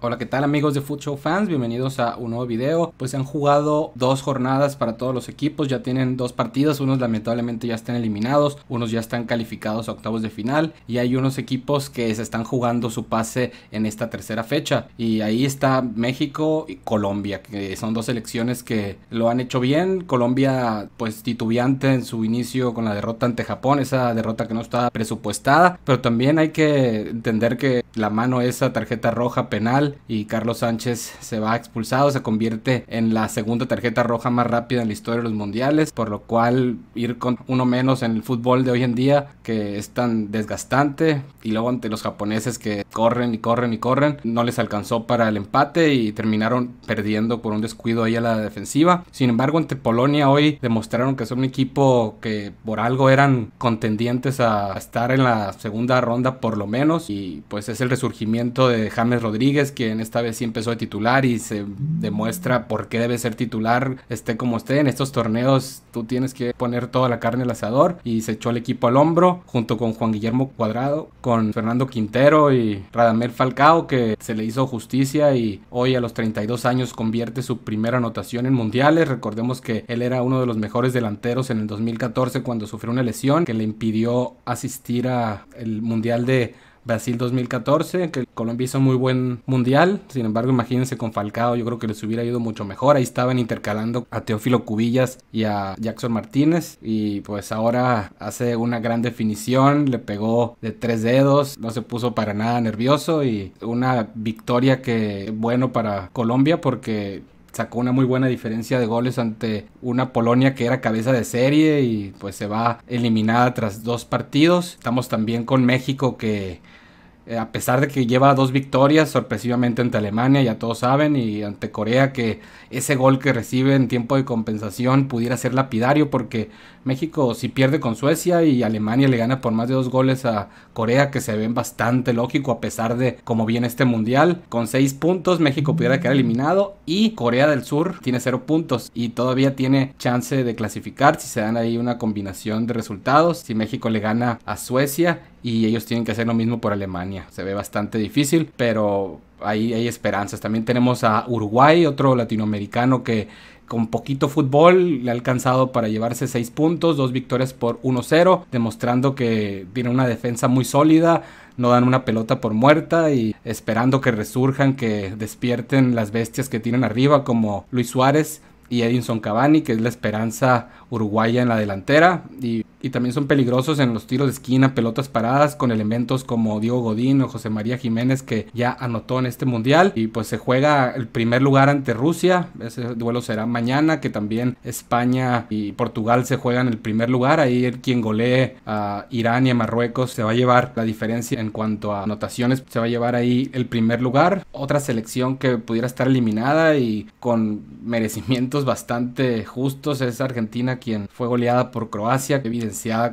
Hola, ¿qué tal amigos de Futshow fans? Bienvenidos a un nuevo video. Pues se han jugado dos jornadas para todos los equipos, ya tienen dos partidos, unos lamentablemente ya están eliminados, unos ya están calificados a octavos de final y hay unos equipos que se están jugando su pase en esta tercera fecha. Y ahí está México y Colombia, que son dos selecciones que lo han hecho bien. Colombia pues titubeante en su inicio con la derrota ante Japón, esa derrota que no estaba presupuestada, pero también hay que entender que la mano esa tarjeta roja penal y Carlos Sánchez se va expulsado, se convierte en la segunda tarjeta roja más rápida en la historia de los mundiales, por lo cual ir con uno menos en el fútbol de hoy en día que es tan desgastante y luego ante los japoneses que corren y corren y corren, no les alcanzó para el empate y terminaron perdiendo por un descuido ahí a la defensiva. Sin embargo, ante Polonia hoy demostraron que son un equipo que por algo eran contendientes a estar en la segunda ronda por lo menos y pues es el resurgimiento de James Rodríguez que en esta vez sí empezó a titular y se demuestra por qué debe ser titular, esté como esté. En estos torneos tú tienes que poner toda la carne al asador y se echó el equipo al hombro junto con Juan Guillermo Cuadrado, con Fernando Quintero y Radamel Falcao que se le hizo justicia y hoy a los 32 años convierte su primera anotación en mundiales. Recordemos que él era uno de los mejores delanteros en el 2014 cuando sufrió una lesión que le impidió asistir al el mundial de Brasil 2014, que Colombia hizo muy buen mundial, sin embargo imagínense con Falcao, yo creo que les hubiera ido mucho mejor, ahí estaban intercalando a Teófilo Cubillas y a Jackson Martínez y pues ahora hace una gran definición, le pegó de tres dedos, no se puso para nada nervioso y una victoria que bueno para Colombia porque sacó una muy buena diferencia de goles ante una Polonia que era cabeza de serie y pues se va eliminada tras dos partidos. Estamos también con México que eh, a pesar de que lleva dos victorias sorpresivamente ante Alemania, ya todos saben, y ante Corea, que ese gol que recibe en tiempo de compensación pudiera ser lapidario, porque México si pierde con Suecia y Alemania le gana por más de dos goles a Corea, que se ven bastante lógico a pesar de cómo viene este mundial, con seis puntos México pudiera quedar eliminado y Corea del Sur tiene cero puntos y todavía tiene chance de clasificar si se dan ahí una combinación de resultados, si México le gana a Suecia y ellos tienen que hacer lo mismo por Alemania. Se ve bastante difícil, pero ahí hay esperanzas. También tenemos a Uruguay, otro latinoamericano que con poquito fútbol le ha alcanzado para llevarse seis puntos, dos victorias por 1-0, demostrando que tiene una defensa muy sólida, no dan una pelota por muerta y esperando que resurjan, que despierten las bestias que tienen arriba como Luis Suárez y Edinson Cavani, que es la esperanza uruguaya en la delantera y y también son peligrosos en los tiros de esquina, pelotas paradas, con elementos como Diego Godín o José María Jiménez que ya anotó en este mundial. Y pues se juega el primer lugar ante Rusia, ese duelo será mañana, que también España y Portugal se juegan el primer lugar. Ahí quien golee a Irán y a Marruecos se va a llevar la diferencia en cuanto a anotaciones, se va a llevar ahí el primer lugar. Otra selección que pudiera estar eliminada y con merecimientos bastante justos es Argentina, quien fue goleada por Croacia, que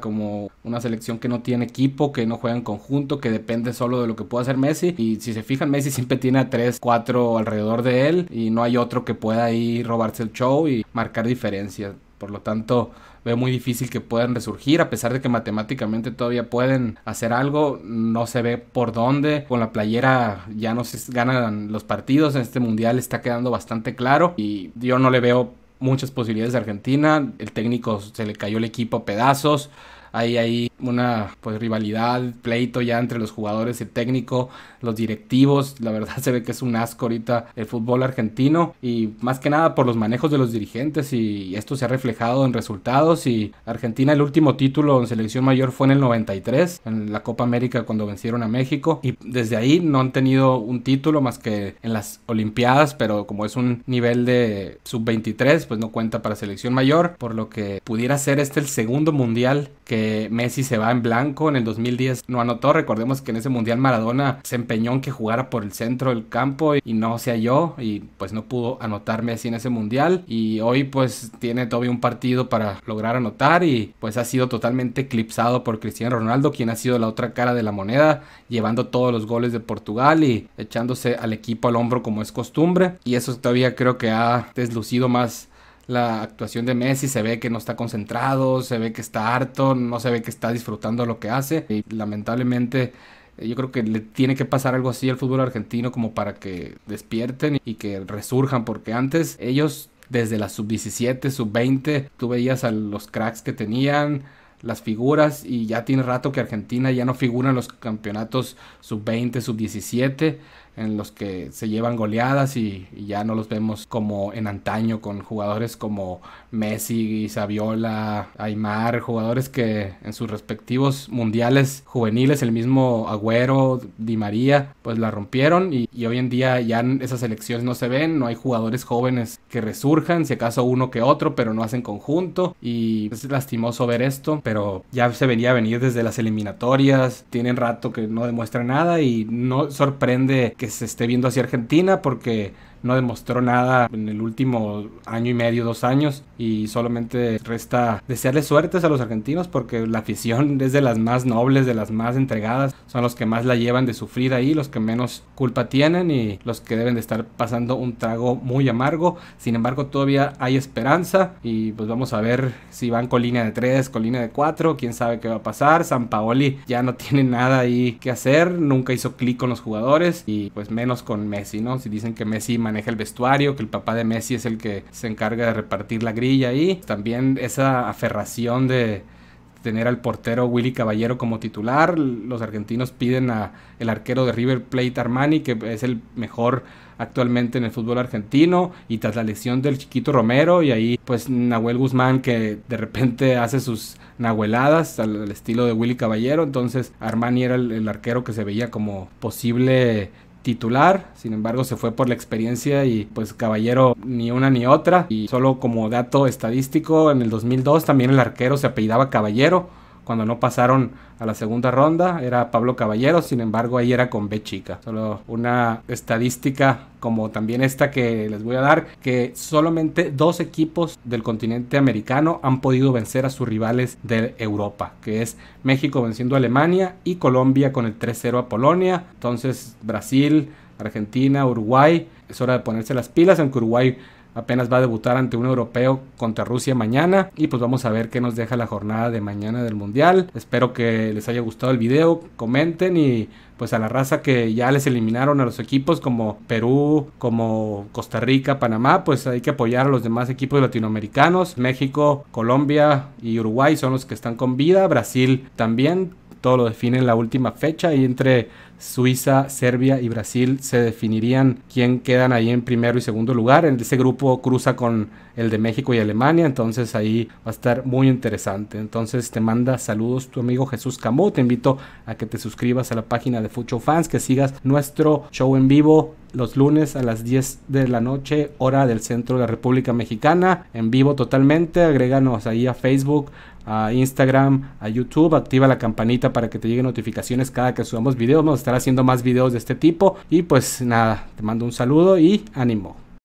como una selección que no tiene equipo, que no juega en conjunto, que depende solo de lo que pueda hacer Messi. Y si se fijan, Messi siempre tiene a 3, 4 alrededor de él y no hay otro que pueda ahí robarse el show y marcar diferencias. Por lo tanto, veo muy difícil que puedan resurgir, a pesar de que matemáticamente todavía pueden hacer algo, no se ve por dónde, con la playera ya no se ganan los partidos, en este mundial está quedando bastante claro y yo no le veo muchas posibilidades de Argentina. El técnico se le cayó el equipo a pedazos. Ahí, ahí una pues, rivalidad, pleito ya entre los jugadores, el técnico, los directivos. La verdad se ve que es un asco ahorita el fútbol argentino y más que nada por los manejos de los dirigentes y esto se ha reflejado en resultados y Argentina el último título en selección mayor fue en el 93 en la Copa América cuando vencieron a México y desde ahí no han tenido un título más que en las Olimpiadas pero como es un nivel de sub-23 pues no cuenta para selección mayor por lo que pudiera ser este el segundo mundial que Messi se va en blanco. En el 2010 no anotó. Recordemos que en ese mundial Maradona se empeñó en que jugara por el centro del campo y no se halló. Y pues no pudo anotarme así en ese mundial. Y hoy pues tiene todavía un partido para lograr anotar. Y pues ha sido totalmente eclipsado por Cristiano Ronaldo, quien ha sido la otra cara de la moneda, llevando todos los goles de Portugal y echándose al equipo al hombro como es costumbre. Y eso todavía creo que ha deslucido más la actuación de Messi, se ve que no está concentrado, se ve que está harto, no se ve que está disfrutando lo que hace y lamentablemente eh, yo creo que le tiene que pasar algo así al fútbol argentino como para que despierten y que resurjan porque antes ellos desde la sub-17, sub-20 tú veías a los cracks que tenían las figuras y ya tiene rato que Argentina ya no figura en los campeonatos sub-20, sub-17 en los que se llevan goleadas y, ya no los vemos como en antaño con jugadores como Messi, Saviola, Aymar, jugadores que en sus respectivos mundiales juveniles, el mismo Agüero, Di María, pues la rompieron y, hoy en día ya esas elecciones no se ven, no hay jugadores jóvenes que resurjan, si acaso uno que otro, pero no hacen conjunto y es lastimoso ver esto, pero ya se venía a venir desde las eliminatorias, tienen rato que no demuestra nada y no sorprende que se esté viendo hacia Argentina, porque no demostró nada en el último año y medio, dos años. Y solamente resta desearle suertes a los argentinos porque la afición es de las más nobles, de las más entregadas. Son los que más la llevan de sufrir ahí, los que menos culpa tienen y los que deben de estar pasando un trago muy amargo. Sin embargo, todavía hay esperanza y pues vamos a ver si van con línea de tres, con línea de cuatro quién sabe qué va a pasar. San Paoli ya no tiene nada ahí que hacer, nunca hizo clic con los jugadores y pues menos con Messi, ¿no? Si dicen que Messi maneja maneja el vestuario, que el papá de Messi es el que se encarga de repartir la grilla ahí. También esa aferración de tener al portero Willy Caballero como titular. Los argentinos piden a el arquero de River Plate Armani, que es el mejor actualmente en el fútbol argentino, y tras la lesión del chiquito Romero, y ahí pues Nahuel Guzmán que de repente hace sus nahueladas al, estilo de Willy Caballero, entonces Armani era el, el, arquero que se veía como posible titular, sin embargo se fue por la experiencia y pues Caballero ni una ni otra. Y solo como dato estadístico, en el 2002 también el arquero se apellidaba Caballero cuando no pasaron a la segunda ronda era Pablo Caballero, sin embargo ahí era con B chica. Solo una estadística como también esta que les voy a dar, que solamente dos equipos del continente americano han podido vencer a sus rivales de Europa, que es México venciendo a Alemania y Colombia con el 3-0 a Polonia. Entonces Brasil, Argentina, Uruguay, es hora de ponerse las pilas, aunque Uruguay apenas va a debutar ante un europeo contra Rusia mañana y pues vamos a ver qué nos deja la jornada de mañana del mundial. Espero que les haya gustado el video, comenten y pues a la raza que ya les eliminaron a los equipos como Perú, como Costa Rica, Panamá, pues hay que apoyar a los demás equipos latinoamericanos. México, Colombia y Uruguay son los que están con vida. Brasil también. Todo lo define en la última fecha y entre Suiza, Serbia y Brasil se definirían quién quedan ahí en primero y segundo lugar. En ese grupo cruza con el de México y Alemania, entonces ahí va a estar muy interesante. Entonces te manda saludos tu amigo Jesús Camó. te invito a que te suscribas a la página de Fucho Fans, que sigas nuestro show en vivo los lunes a las 10 de la noche, hora del centro de la República Mexicana, en vivo totalmente. Agréganos ahí a Facebook, a Instagram, a YouTube, activa la campanita para que te lleguen notificaciones cada que subamos videos. Vamos a haciendo más videos de este tipo. Y pues nada, te mando un saludo y ánimo.